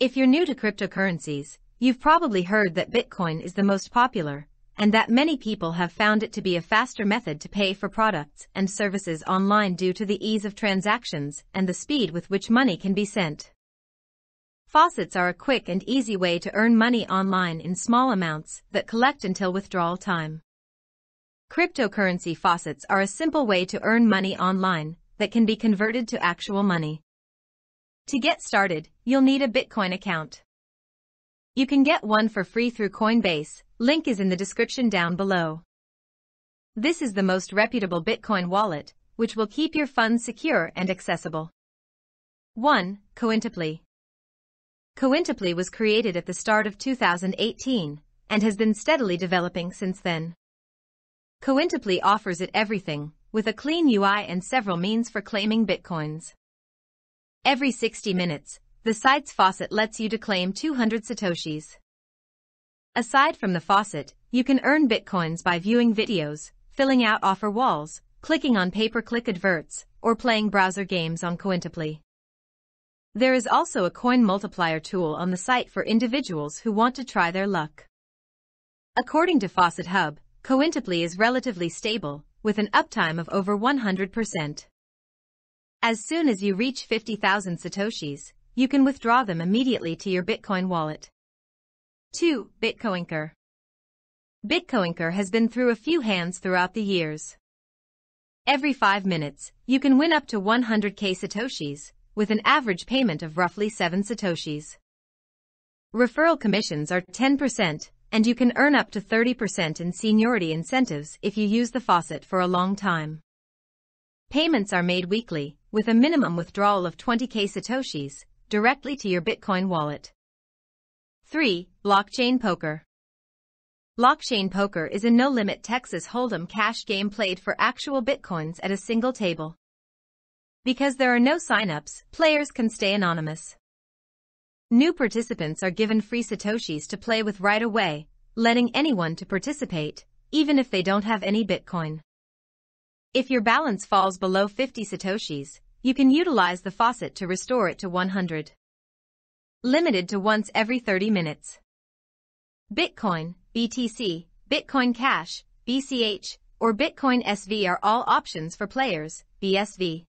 If you're new to cryptocurrencies, you've probably heard that Bitcoin is the most popular, and that many people have found it to be a faster method to pay for products and services online due to the ease of transactions and the speed with which money can be sent. Faucets are a quick and easy way to earn money online in small amounts that collect until withdrawal time. Cryptocurrency faucets are a simple way to earn money online that can be converted to actual money. To get started, you'll need a Bitcoin account. You can get one for free through Coinbase, link is in the description down below. This is the most reputable Bitcoin wallet, which will keep your funds secure and accessible. 1. Cointiply Cointiply was created at the start of 2018 and has been steadily developing since then. Cointiply offers it everything, with a clean UI and several means for claiming bitcoins. Every 60 minutes, the site's faucet lets you to claim 200 satoshis. Aside from the faucet, you can earn bitcoins by viewing videos, filling out offer walls, clicking on pay-per-click adverts, or playing browser games on Cointeply. There is also a coin multiplier tool on the site for individuals who want to try their luck. According to Faucet Hub, Cointeply is relatively stable, with an uptime of over 100%. As soon as you reach 50,000 Satoshis, you can withdraw them immediately to your Bitcoin wallet. 2. Bitcoinker Bitcoinker has been through a few hands throughout the years. Every 5 minutes, you can win up to 100k Satoshis, with an average payment of roughly 7 Satoshis. Referral commissions are 10%, and you can earn up to 30% in seniority incentives if you use the faucet for a long time. Payments are made weekly, with a minimum withdrawal of 20k Satoshis directly to your Bitcoin wallet. 3. Blockchain Poker Blockchain poker is a no-limit Texas Hold'em cash game played for actual Bitcoins at a single table. Because there are no signups, players can stay anonymous. New participants are given free Satoshis to play with right away, letting anyone to participate, even if they don't have any Bitcoin. If your balance falls below 50 satoshis, you can utilize the faucet to restore it to 100. Limited to once every 30 minutes. Bitcoin, BTC, Bitcoin Cash, BCH, or Bitcoin SV are all options for players, BSV.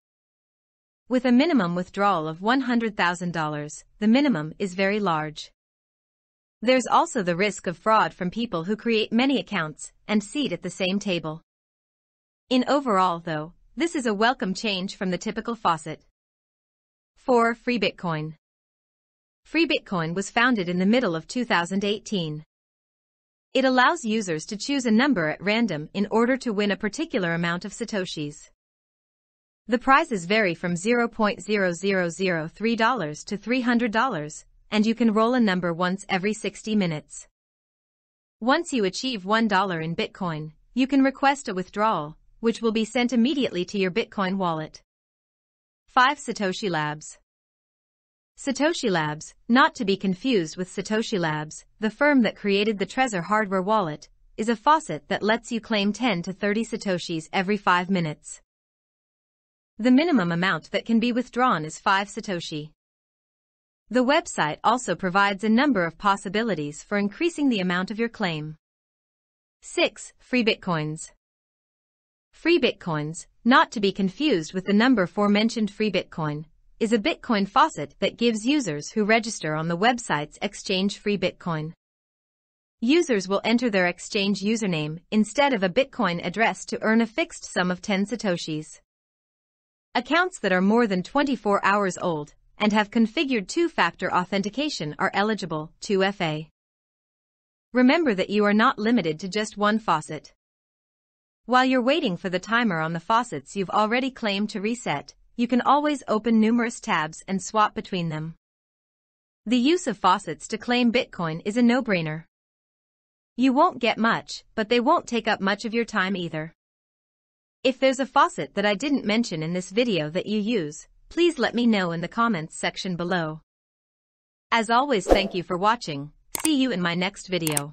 With a minimum withdrawal of $100,000, the minimum is very large. There's also the risk of fraud from people who create many accounts and seat at the same table. In overall though, this is a welcome change from the typical faucet. 4. Free Bitcoin Free Bitcoin was founded in the middle of 2018. It allows users to choose a number at random in order to win a particular amount of Satoshis. The prizes vary from $0.0003 to $300, and you can roll a number once every 60 minutes. Once you achieve $1 in Bitcoin, you can request a withdrawal, which will be sent immediately to your Bitcoin wallet. 5. Satoshi Labs Satoshi Labs, not to be confused with Satoshi Labs, the firm that created the Trezor hardware wallet, is a faucet that lets you claim 10 to 30 Satoshis every 5 minutes. The minimum amount that can be withdrawn is 5 Satoshi. The website also provides a number of possibilities for increasing the amount of your claim. 6. Free Bitcoins Free Bitcoins, not to be confused with the number aforementioned Free Bitcoin, is a Bitcoin faucet that gives users who register on the website's exchange free Bitcoin. Users will enter their exchange username instead of a Bitcoin address to earn a fixed sum of 10 Satoshis. Accounts that are more than 24 hours old and have configured two-factor authentication are eligible, 2FA. Remember that you are not limited to just one faucet. While you're waiting for the timer on the faucets you've already claimed to reset, you can always open numerous tabs and swap between them. The use of faucets to claim Bitcoin is a no-brainer. You won't get much, but they won't take up much of your time either. If there's a faucet that I didn't mention in this video that you use, please let me know in the comments section below. As always thank you for watching, see you in my next video.